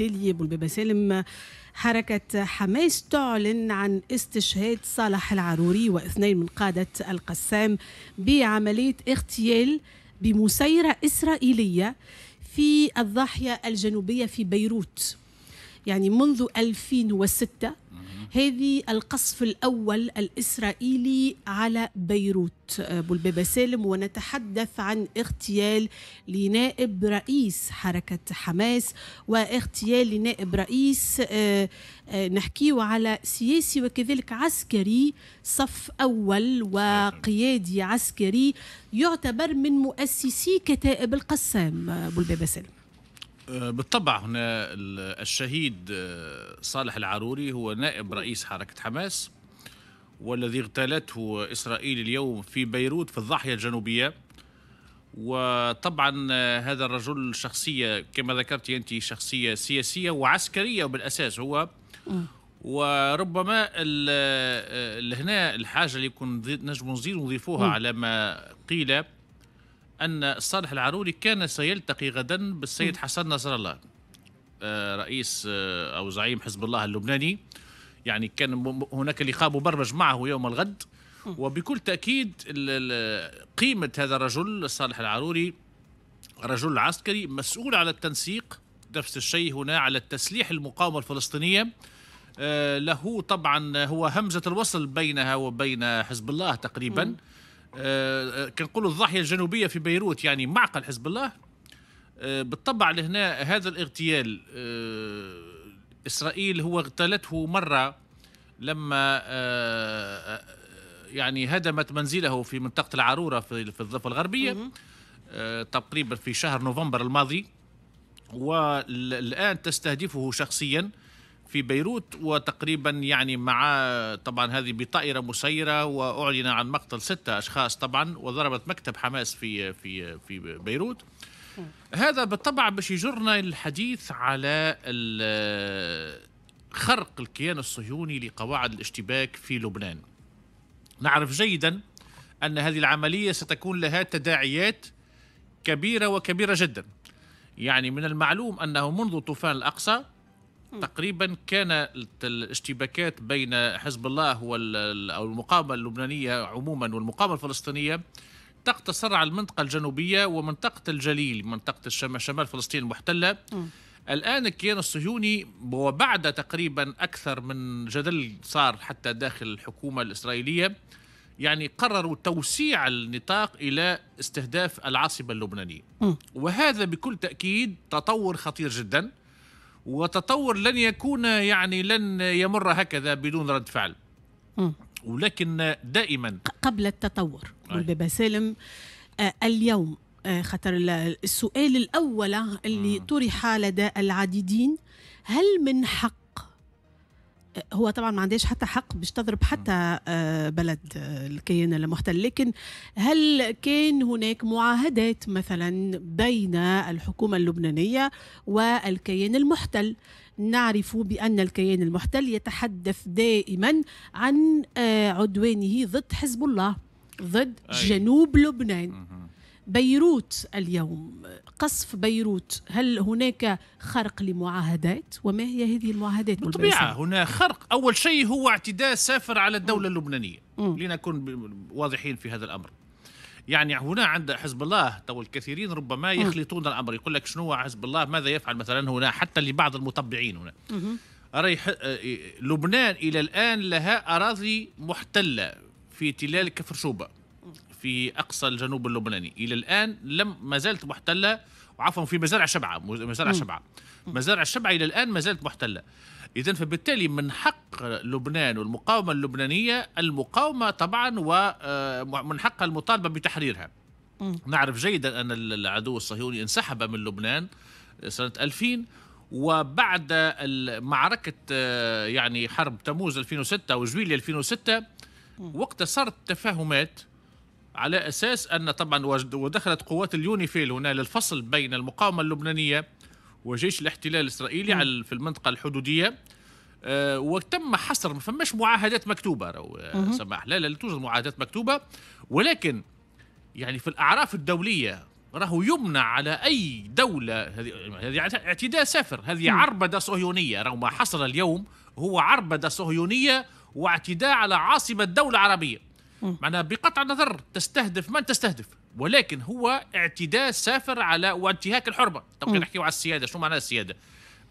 طيب، وبالتالي بولبابا سالم حركة حماس تعلن عن استشهاد صالح العروري واثنين من قادة القسام بعملية اغتيال بمسيرة إسرائيلية في الضاحية الجنوبية في بيروت يعني منذ 2006 هذه القصف الأول الإسرائيلي على بيروت آه، أبو البابا سالم ونتحدث عن اغتيال لنائب رئيس حركة حماس واغتيال لنائب رئيس آه، آه، نحكيه على سياسي وكذلك عسكري صف أول وقيادي عسكري يعتبر من مؤسسي كتائب القسام أبو البابا سالم آه، بالطبع هنا الشهيد آه، صالح العروري هو نائب رئيس حركة حماس والذي اغتالته إسرائيل اليوم في بيروت في الضاحية الجنوبية وطبعا آه، هذا الرجل شخصية كما ذكرت أنت شخصية سياسية وعسكرية وبالأساس هو وربما هنا الحاجة اللي يكون نجم نزيد نضيفوها على ما قيل أن الصالح العروري كان سيلتقي غدا بالسيد حسن نصر الله آه، رئيس آه، أو زعيم حزب الله اللبناني يعني كان هناك لقاء مبرمج معه يوم الغد وبكل تأكيد قيمة هذا الرجل الصالح العروري رجل عسكري مسؤول على التنسيق نفس الشيء هنا على التسليح المقاومة الفلسطينية آه، له طبعا هو همزة الوصل بينها وبين حزب الله تقريبا آه، آه، كنقولوا الضاحيه الجنوبيه في بيروت يعني معقل حزب الله آه، بالطبع لهنا هذا الاغتيال اسرائيل هو اغتالته مره لما يعني هدمت منزله في منطقه العروره في الضفه الغربيه تقريبا في شهر نوفمبر الماضي والان تستهدفه شخصيا في بيروت وتقريبا يعني مع طبعا هذه بطائرة مسيرة وأعلن عن مقتل ستة أشخاص طبعا وضربت مكتب حماس في في في بيروت هذا بالطبع باش يجرنا الحديث على خرق الكيان الصهيوني لقواعد الاشتباك في لبنان نعرف جيدا أن هذه العملية ستكون لها تداعيات كبيرة وكبيرة جدا يعني من المعلوم أنه منذ طوفان الأقصى تقريبا كان الاشتباكات بين حزب الله او المقاومه اللبنانيه عموما والمقاومه الفلسطينيه تقتصر على المنطقه الجنوبيه ومنطقه الجليل منطقه شمال فلسطين المحتله م. الان الكيان الصهيوني وبعد تقريبا اكثر من جدل صار حتى داخل الحكومه الاسرائيليه يعني قرروا توسيع النطاق الى استهداف العاصمه اللبنانيه م. وهذا بكل تاكيد تطور خطير جدا وتطور لن يكون يعني لن يمر هكذا بدون رد فعل ولكن دائما قبل التطور بابا سالم آه، اليوم آه، خطر السؤال الأول اللي طرح لدى العديدين هل من حق هو طبعا ما عندهاش حتى حق باش تضرب حتى آه، بلد آه، الكيان المحتل لكن هل كان هناك معاهدات مثلا بين الحكومة اللبنانية والكيان المحتل نعرف بأن الكيان المحتل يتحدث دائما عن آه، عدوانه ضد حزب الله ضد أي. جنوب لبنان بيروت اليوم قصف بيروت هل هناك خرق لمعاهدات وما هي هذه المعاهدات بالطبيعة هنا خرق أول شيء هو اعتداء سافر على الدولة م. اللبنانية م. لنكون واضحين في هذا الأمر يعني هنا عند حزب الله تو الكثيرين ربما يخلطون الامر يقول لك شنو حزب الله ماذا يفعل مثلا هنا حتى لبعض المطبعين هنا أري آه، إيه، لبنان الى الان لها اراضي محتله في تلال كفر شوبه في أقصى الجنوب اللبناني إلى الآن لم ما زالت محتلة وعفوا في مزارع شبعة مزارع شبعة مزارع شبعة إلى الآن ما زالت محتلة إذا فبالتالي من حق لبنان والمقاومة اللبنانية المقاومة طبعا ومن آه، حقها المطالبة بتحريرها نعرف جيدا أن العدو الصهيوني انسحب من لبنان آه، سنة 2000 وبعد معركة آه، يعني حرب تموز 2006 وجويلية 2006 وقتها صارت تفاهمات على أساس أن طبعا ودخلت قوات اليونيفيل هنا للفصل بين المقاومة اللبنانية وجيش الاحتلال الإسرائيلي على في المنطقة الحدودية أه وتم حصر ما فماش معاهدات مكتوبة آه، سماح لا لا توجد معاهدات مكتوبة ولكن يعني في الأعراف الدولية راهو يمنع على اي دوله هذه اعتداء سافر هذه عربده صهيونيه رغم ما حصل اليوم هو عربده صهيونيه واعتداء على عاصمه دوله عربيه معناها بقطع النظر تستهدف من تستهدف ولكن هو اعتداء سافر على وانتهاك الحرمه تبقى نحكيو على السياده شنو معناها السياده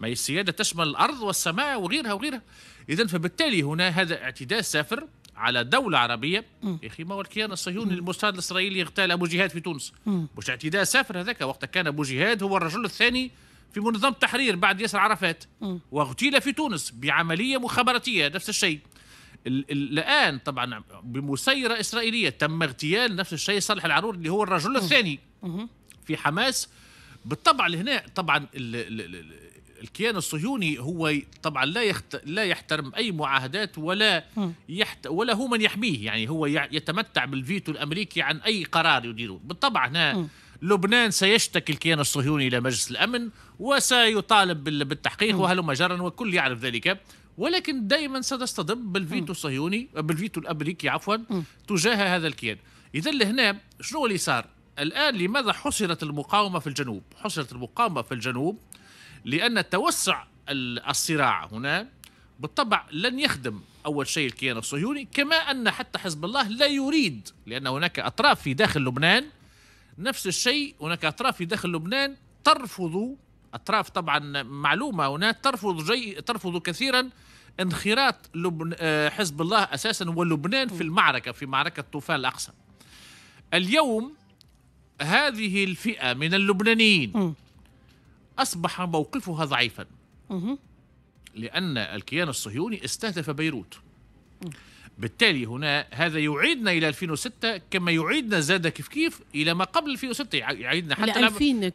ما هي السياده تشمل الارض والسماء وغيرها وغيرها اذا فبالتالي هنا هذا اعتداء سافر على دولة عربية يا أخي ما هو الكيان الصهيوني المستعد الإسرائيلي اغتال أبو جهاد في تونس مش اعتداء سافر هذاك وقت كان أبو جهاد هو الرجل الثاني في منظمة التحرير بعد ياسر عرفات واغتيل في تونس بعملية مخابراتية نفس الشيء الان طبعا بمسيره اسرائيليه تم اغتيال نفس الشيء صالح العرور اللي هو الرجل الثاني في حماس بالطبع هنا طبعا الكيان الصهيوني هو طبعا لا يخت... لا يحترم اي معاهدات ولا يحت... ولا هو من يحميه يعني هو يتمتع بالفيتو الامريكي عن اي قرار يديره بالطبع هنا لبنان سيشتكي الكيان الصهيوني الى مجلس الامن وسيطالب بالتحقيق وهلم جرا والكل يعرف ذلك ولكن دائما ستصطدم بالفيتو الصهيوني آه، بالفيتو الامريكي عفوا تجاه هذا الكيان اذا لهنا شنو اللي صار الان لماذا حصرت المقاومه في الجنوب حصرت المقاومه في الجنوب لان توسع الصراع هنا بالطبع لن يخدم اول شيء الكيان الصهيوني كما ان حتى حزب الله لا يريد لان هناك اطراف في داخل لبنان نفس الشيء هناك اطراف في داخل لبنان ترفض أطراف طبعا معلومة هناك ترفض جي ترفض كثيرا انخراط لبن... آه، حزب الله أساسا ولبنان في المعركة في معركة طوفان الأقصى اليوم هذه الفئة من اللبنانيين أصبح موقفها ضعيفا لأن الكيان الصهيوني استهدف بيروت بالتالي هنا هذا يعيدنا الى 2006 كما يعيدنا زاد كيف كيف الى ما قبل 2006 يعيدنا حتى 2000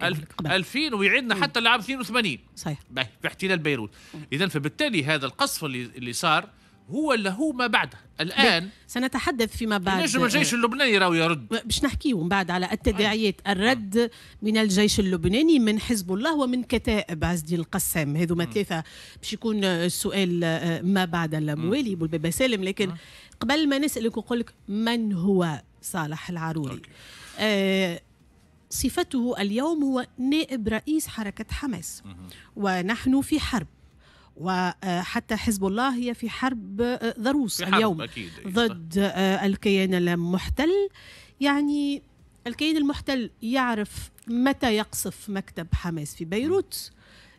2000 ويعيدنا حتى لعام 82 صحيح في احتلال بيروت اذا فبالتالي هذا القصف اللي, اللي صار هو هو ما بعده الان سنتحدث فيما بعد نجم الجيش اللبناني راهو يرد باش نحكيه من بعد على التداعيات الرد من الجيش اللبناني من حزب الله ومن كتائب عز الدين القسام هذوما ثلاثه باش يكون السؤال آه، ما بعد الموالي بالبابا سالم لكن قبل ما نسالك ونقول لك من هو صالح العروري آه، صفته اليوم هو نائب رئيس حركه حماس ونحن في حرب وحتى حزب الله هي في حرب ضروس في حرب اليوم أكيد. أيوة، ضد آه، الكيان المحتل يعني الكيان المحتل يعرف متى يقصف مكتب حماس في بيروت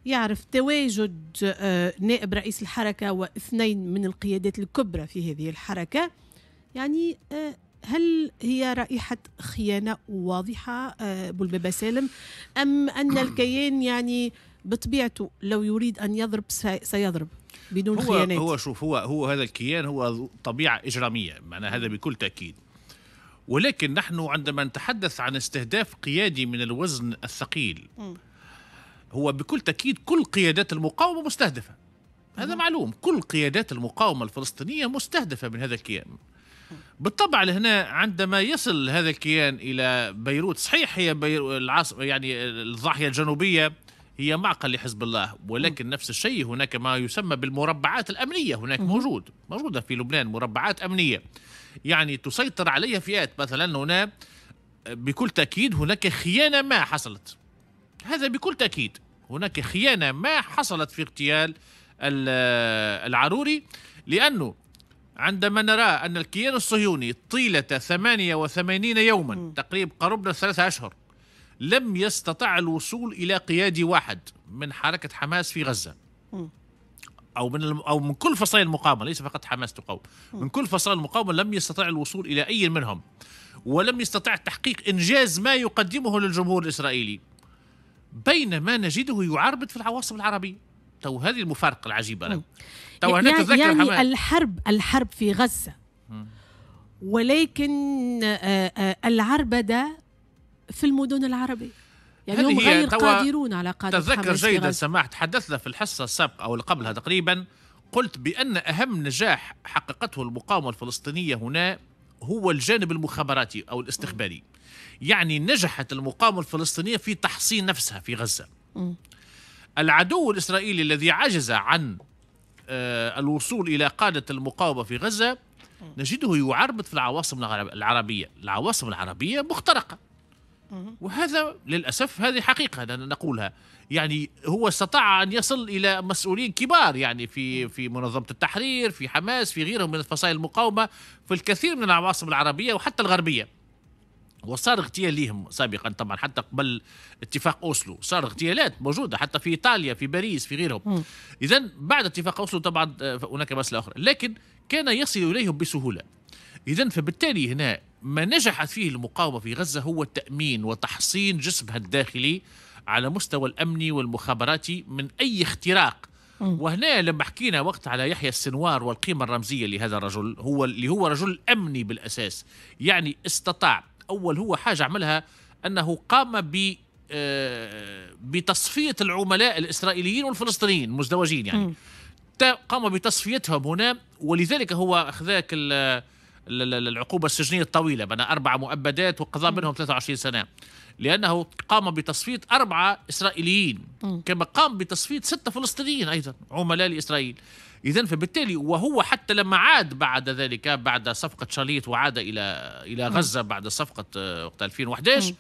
يعرف تواجد آه، نائب رئيس الحركة واثنين من القيادات الكبرى في هذه الحركة يعني آه، هل هي رائحة خيانة واضحة بلبابة سالم أم أن الكيان يعني بطبيعته لو يريد ان يضرب سيضرب بدون هو خيانات هو شوف هو هو هذا الكيان هو طبيعه اجراميه معناها هذا بكل تاكيد ولكن نحن عندما نتحدث عن استهداف قيادي من الوزن الثقيل هو بكل تاكيد كل قيادات المقاومه مستهدفه هذا معلوم كل قيادات المقاومه الفلسطينيه مستهدفه من هذا الكيان بالطبع لهنا عندما يصل هذا الكيان الى بيروت صحيح هي بيرو العاصمه يعني الضاحيه الجنوبيه هي معقل لحزب الله ولكن نفس الشيء هناك ما يسمى بالمربعات الأمنية هناك موجود موجودة في لبنان مربعات أمنية يعني تسيطر عليها فئات مثلا هنا بكل تأكيد هناك خيانة ما حصلت هذا بكل تأكيد هناك خيانة ما حصلت في اغتيال العروري لأنه عندما نرى أن الكيان الصهيوني طيلة 88 يوما تقريبا قربنا ثلاثة أشهر لم يستطع الوصول الى قيادي واحد من حركه حماس في غزه او من الم... او من كل فصائل المقاومه ليس فقط حماس تقاوم من كل فصائل المقاومه لم يستطع الوصول الى اي منهم ولم يستطع تحقيق انجاز ما يقدمه للجمهور الاسرائيلي بينما نجده يعربد في العواصم العربيه تو هذه المفارقه العجيبه تو هنا يعني, يعني الحرب الحرب في غزه ولكن آه، آه، العربده في المدن العربية يعني هم غير قادرون على قادة تذكر جيدا سماح تحدثنا في الحصة السابقة أو قبلها تقريبا قلت بأن أهم نجاح حققته المقاومة الفلسطينية هنا هو الجانب المخابراتي أو الاستخباري يعني نجحت المقاومة الفلسطينية في تحصين نفسها في غزة العدو الإسرائيلي الذي عجز عن آه، الوصول إلى قادة المقاومة في غزة نجده يعربد في العواصم العربية العواصم العربية مخترقة وهذا للأسف هذه حقيقة نقولها يعني هو استطاع أن يصل إلى مسؤولين كبار يعني في في منظمة التحرير في حماس في غيرهم من فصائل المقاومة في الكثير من العواصم العربية وحتى الغربية وصار اغتيال لهم سابقا طبعا حتى قبل اتفاق اوسلو صار اغتيالات موجوده حتى في ايطاليا في باريس في غيرهم اذا بعد اتفاق اوسلو طبعا آه، هناك مساله اخرى لكن كان يصل اليهم بسهوله إذا فبالتالي هنا ما نجحت فيه المقاومة في غزة هو التأمين وتحصين جسمها الداخلي على مستوى الأمني والمخابراتي من أي اختراق وهنا لما حكينا وقت على يحيى السنوار والقيمة الرمزية لهذا الرجل هو اللي هو رجل أمني بالأساس يعني استطاع أول هو حاجة عملها أنه قام ب آه، بتصفية العملاء الإسرائيليين والفلسطينيين المزدوجين يعني قام بتصفيتهم هنا ولذلك هو أخذاك العقوبة السجنية الطويلة بنا أربع مؤبدات وقضى منهم 23 سنة لأنه قام بتصفية أربعة إسرائيليين كما قام بتصفية ستة فلسطينيين أيضا عملاء لإسرائيل إذا فبالتالي وهو حتى لما عاد بعد ذلك بعد صفقة شاليت وعاد إلى إلى غزة بعد صفقة آه، وقت 2011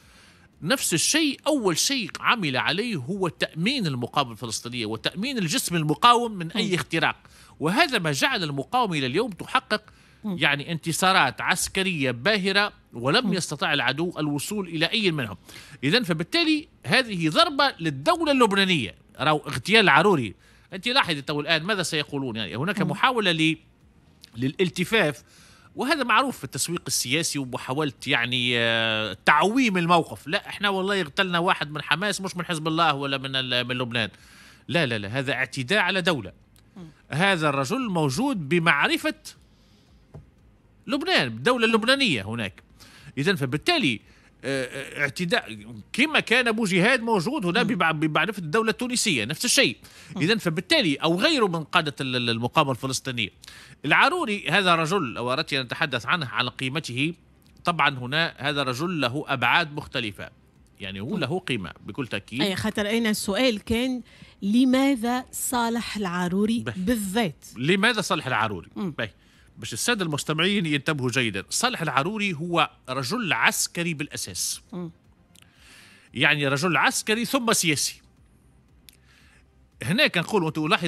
نفس الشيء أول شيء عمل عليه هو تأمين المقاومة الفلسطينية وتأمين الجسم المقاوم من أي اختراق وهذا ما جعل المقاومة إلى اليوم تحقق يعني انتصارات عسكرية باهرة ولم يستطع العدو الوصول إلى أي منهم إذا فبالتالي هذه ضربة للدولة اللبنانية رأوا اغتيال عروري أنت لاحظي تو الآن ماذا سيقولون يعني هناك محاولة ل... للالتفاف وهذا معروف في التسويق السياسي ومحاولة يعني آه، تعويم الموقف لا احنا والله اغتلنا واحد من حماس مش من حزب الله ولا من من لبنان لا لا لا هذا اعتداء على دولة هذا الرجل موجود بمعرفة لبنان الدولة اللبنانية هناك إذا فبالتالي آه، آه، اعتداء كما كان ابو جهاد موجود هنا بمعرفه الدوله التونسيه نفس الشيء اذا فبالتالي او غيره من قاده المقاومه الفلسطينيه العروري هذا رجل لو اردت ان اتحدث عنه على قيمته طبعا هنا هذا رجل له ابعاد مختلفه يعني هو له قيمه بكل تاكيد اي خاطر اين السؤال كان لماذا صالح العروري بالذات لماذا صالح العروري باش السادة المستمعين ينتبهوا جيدا صالح العروري هو رجل عسكري بالأساس يعني رجل عسكري ثم سياسي هناك نقول وانتوا